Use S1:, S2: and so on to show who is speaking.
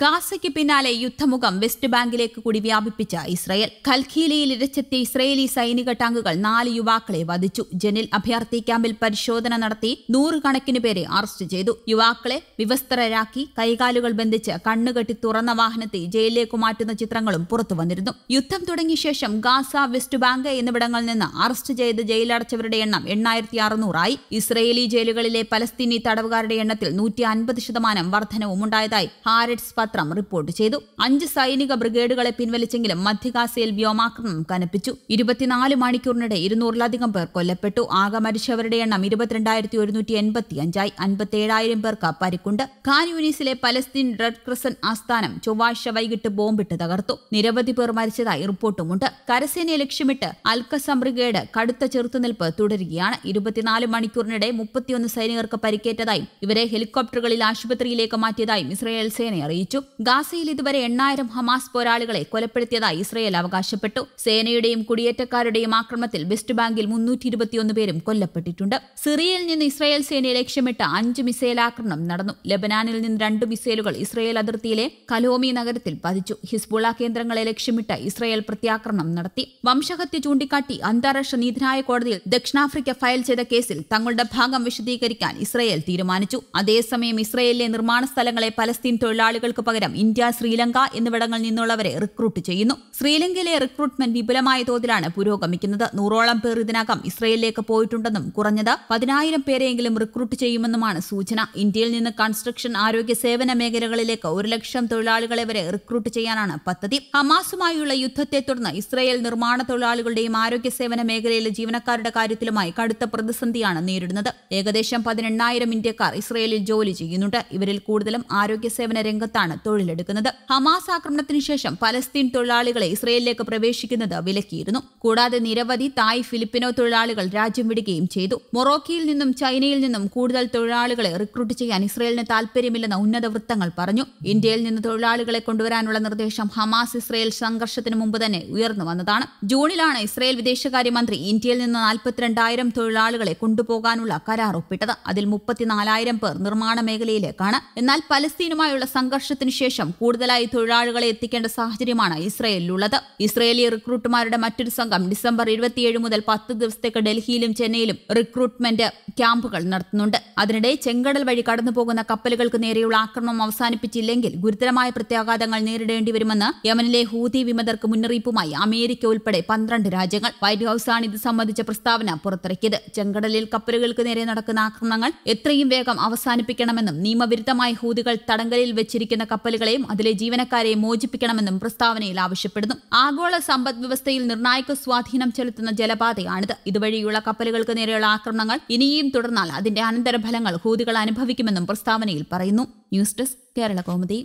S1: ഗാസയ്ക്ക് പിന്നാലെ യുദ്ധമുഖം വെസ്റ്റ് ബാങ്കിലേക്ക് കൂടി വ്യാപിപ്പിച്ച ഇസ്രയേൽ ഖൽഖീലയിൽ ഇരച്ചെത്തിയ ഇസ്രയേലി സൈനിക ടാങ്കുകൾ നാല് യുവാക്കളെ വധിച്ചു ജനിൽ അഭയാർത്ഥി ക്യാമ്പിൽ പരിശോധന നടത്തി നൂറുകണക്കിന് പേരെ അറസ്റ്റ് ചെയ്തു യുവാക്കളെ വിവസ്ത്രരാക്കി കൈകാലുകൾ ബന്ധിച്ച് കണ്ണുകെട്ടി തുറന്ന വാഹനത്തിൽ ജയിലിലേക്ക് മാറ്റുന്ന ചിത്രങ്ങളും പുറത്തു വന്നിരുന്നു യുദ്ധം തുടങ്ങിയ ശേഷം ഗാസ വെസ്റ്റ് ബാങ്ക് എന്നിവിടങ്ങളിൽ നിന്ന് അറസ്റ്റ് ചെയ്ത് ജയിലടച്ചവരുടെ എണ്ണം എണ്ണായിരത്തി അറുന്നൂറായി ഇസ്രയേലി ജയിലുകളിലെ പലസ്തീനി തടവുകാരുടെ എണ്ണത്തിൽ നൂറ്റി അൻപത് ശതമാനം വർധനവും ഉണ്ടായതായി ഹാരറ്റ്സ് പത്രം റിപ്പോർട്ട് ചെയ്തു അഞ്ച് സൈനിക ബ്രിഗേഡുകളെ പിൻവലിച്ചെങ്കിലും മധ്യഗാസയിൽ വ്യോമാക്രമണം കനപ്പിച്ചു ഇരുപത്തിനാല് മണിക്കൂറിനിടെ ഇരുന്നൂറിലധികം പേർ കൊല്ലപ്പെട്ടു ആകെ മരിച്ചവരുടെ എണ്ണം ഇരുപത്തിരണ്ടായിരത്തി ഒരുന്നൂറ്റി എൺപത്തി അഞ്ചായി അൻപത്തിയേഴായിരം പേർക്ക് പരിക്കുണ്ട് ഖാൻ യൂനീസിലെ പലസ്തീൻ റെഡ് ക്രിസൻ ആസ്ഥാനം ചൊവ്വാഴ്ച വൈകിട്ട് ബോംബിട്ട് തകർത്തു നിരവധി പേർ മരിച്ചതായി റിപ്പോർട്ടുമുണ്ട് കരസേനയെ ലക്ഷ്യമിട്ട് അൽക്കസം ബ്രിഗേഡ് കടുത്ത ചെറുത്തുനിൽപ്പ് തുടരുകയാണ് ഇരുപത്തിനാല് മണിക്കൂറിനിടെ മുപ്പത്തിയൊന്ന് സൈനികർക്ക് പരിക്കേറ്റതായും ഇവരെ ഹെലികോപ്റ്ററുകളിൽ ആശുപത്രിയിലേക്ക് മാറ്റിയതായും ഇസ്രായേൽ സേന അറിയിച്ചു അറിയിച്ചു ഗാസയിൽ ഇതുവരെ എണ്ണായിരം ഹമാസ് പോരാളികളെ കൊലപ്പെടുത്തിയതായി ഇസ്രയേൽ അവകാശപ്പെട്ടു സേനയുടെയും കുടിയേറ്റക്കാരുടെയും ആക്രമണത്തിൽ വെസ്റ്റ് ബാങ്കിൽ മുന്നൂറ്റിയിരുപത്തിയൊന്ന് പേരും കൊല്ലപ്പെട്ടിട്ടുണ്ട് സിറിയയിൽ നിന്ന് ഇസ്രയേൽ സേനയെ ലക്ഷ്യമിട്ട് അഞ്ച് മിസൈൽ ആക്രമണം നടന്നു ലബനാനിൽ നിന്ന് രണ്ട് മിസൈലുകൾ ഇസ്രയേൽ അതിർത്തിയിലെ കലോമി നഗരത്തിൽ പതിച്ചു ഹിസ്ബുള കേന്ദ്രങ്ങളെ ലക്ഷ്യമിട്ട് ഇസ്രയേൽ പ്രത്യാക്രമണം നടത്തി വംശഹത്യ ചൂണ്ടിക്കാട്ടി അന്താരാഷ്ട്ര നീതിന്യായ കോടതിയിൽ ദക്ഷിണാഫ്രിക്ക ഫയൽ ചെയ്ത കേസിൽ തങ്ങളുടെ ഭാഗം വിശദീകരിക്കാൻ ഇസ്രയേൽ തീരുമാനിച്ചു അതേസമയം ഇസ്രയേലിലെ നിർമ്മാണ സ്ഥലങ്ങളെ പലസ്തീൻ തൊഴിലാളികൾ തൊഴിലാളികൾക്ക് പകരം ഇന്ത്യ ശ്രീലങ്ക എന്നിവിടങ്ങളിൽ നിന്നുള്ളവരെ റിക്രൂട്ട് ചെയ്യുന്നു ശ്രീലങ്കയിലെ റിക്രൂട്ട്മെന്റ് വിപുലമായ തോതിലാണ് പുരോഗമിക്കുന്നത് നൂറോളം പേർ ഇതിനകം ഇസ്രയേലിലേക്ക് പോയിട്ടുണ്ടെന്നും കുറഞ്ഞത് പതിനായിരം പേരെയെങ്കിലും റിക്രൂട്ട് ചെയ്യുമെന്നുമാണ് സൂചന ഇന്ത്യയിൽ നിന്ന് കൺസ്ട്രക്ഷൻ ആരോഗ്യ സേവന മേഖലകളിലേക്ക് ഒരു ലക്ഷം തൊഴിലാളികളെ വരെ റിക്രൂട്ട് ചെയ്യാനാണ് പദ്ധതി ഹമാസുമായുള്ള യുദ്ധത്തെ തുടർന്ന് ഇസ്രയേൽ നിർമ്മാണ തൊഴിലാളികളുടെയും ആരോഗ്യ സേവന മേഖലയിലെ ജീവനക്കാരുടെ കാര്യത്തിലുമായി കടുത്ത പ്രതിസന്ധിയാണ് നേരിടുന്നത് ഏകദേശം പതിനെണ്ണായിരം ഇന്ത്യക്കാർ ഇസ്രയേലിൽ ജോലി ചെയ്യുന്നുണ്ട് ഇവരിൽ കൂടുതലും ആരോഗ്യ സേവന രംഗത്താണ് നിന്നാണ് തൊഴിലെടുക്കുന്നത് ഹമാസ് ആക്രമണത്തിന് ശേഷം പലസ്തീൻ തൊഴിലാളികളെ ഇസ്രയേലിലേക്ക് പ്രവേശിക്കുന്നത് വിലക്കിയിരുന്നു കൂടാതെ നിരവധി തായ് ഫിലിപ്പിനോ തൊഴിലാളികൾ രാജ്യം വിടുകയും ചെയ്തു മൊറോക്കയിൽ നിന്നും ചൈനയിൽ നിന്നും കൂടുതൽ തൊഴിലാളികളെ റിക്രൂട്ട് ചെയ്യാൻ ഇസ്രയേലിന് താൽപര്യമില്ലെന്ന് ഉന്നത വൃത്തങ്ങൾ പറഞ്ഞു ഇന്ത്യയിൽ നിന്ന് തൊഴിലാളികളെ കൊണ്ടുവരാനുള്ള നിർദ്ദേശം ഹമാസ് ഇസ്രയേൽ സംഘർഷത്തിന് മുമ്പ് തന്നെ ഉയർന്നു വന്നതാണ് ജൂണിലാണ് ഇസ്രയേൽ വിദേശകാര്യമന്ത്രി ഇന്ത്യയിൽ നിന്ന് നാൽപ്പത്തിരണ്ടായിരം തൊഴിലാളികളെ കൊണ്ടുപോകാനുള്ള കരാർ ഒപ്പിട്ടത് അതിൽ മുപ്പത്തിനാലായിരം പേർ നിർമ്മാണ മേഖലയിലേക്കാണ് എന്നാൽ പലസ്തീനുമായുള്ള സംഘർഷ വർഷത്തിനു ശേഷം കൂടുതലായി തൊഴിലാളികളെ എത്തിക്കേണ്ട സാഹചര്യമാണ് ഇസ്രയേലിലുള്ളത് ഇസ്രയേലി റിക്രൂട്ടർമാരുടെ മറ്റൊരു സംഘം ഡിസംബർ ഇരുപത്തിയേഴ് മുതൽ പത്ത് ദിവസത്തേക്ക് ഡൽഹിയിലും ചെന്നൈയിലും റിക്രൂട്ട്മെന്റ് ക്യാമ്പുകൾ നടത്തുന്നുണ്ട് അതിനിടെ ചെങ്കടൽ വഴി കടന്നുപോകുന്ന കപ്പലുകൾക്ക് നേരെയുള്ള ആക്രമണം അവസാനിപ്പിച്ചില്ലെങ്കിൽ ഗുരുതരമായ പ്രത്യാഘാതങ്ങൾ നേരിടേണ്ടി വരുമെന്ന് യമനിലെ ഹൂതി വിമതർക്ക് മുന്നറിയിപ്പുമായി അമേരിക്ക ഉൾപ്പെടെ പന്ത്രണ്ട് രാജ്യങ്ങൾ വൈറ്റ് ഹൌസാണ് ഇത് സംബന്ധിച്ച പ്രസ്താവന പുറത്തിറക്കിയത് ചെങ്കടലിൽ കപ്പലുകൾക്ക് നേരെ നടക്കുന്ന ആക്രമണങ്ങൾ എത്രയും വേഗം അവസാനിപ്പിക്കണമെന്നും നിയമവിരുദ്ധമായി ഹൂതികൾ തടങ്കലിൽ വെച്ചിരിക്കുന്നു ഉപയോഗിക്കുന്ന കപ്പലുകളെയും അതിലെ ജീവനക്കാരെയും മോചിപ്പിക്കണമെന്നും പ്രസ്താവനയിൽ ആവശ്യപ്പെടുന്നു ആഗോള സമ്പദ് വ്യവസ്ഥയിൽ നിർണായക സ്വാധീനം ചെലുത്തുന്ന ജലപാതയാണിത് ഇതുവഴിയുള്ള കപ്പലുകൾക്ക് നേരെയുള്ള ആക്രമണങ്ങൾ ഇനിയും തുടർന്നാൽ അതിന്റെ അനന്തരഫലങ്ങൾ ഹൂതികൾ അനുഭവിക്കുമെന്നും പ്രസ്താവനയിൽ പറയുന്നു ന്യൂസ് ഡെസ്ക് കേരള കോമുദി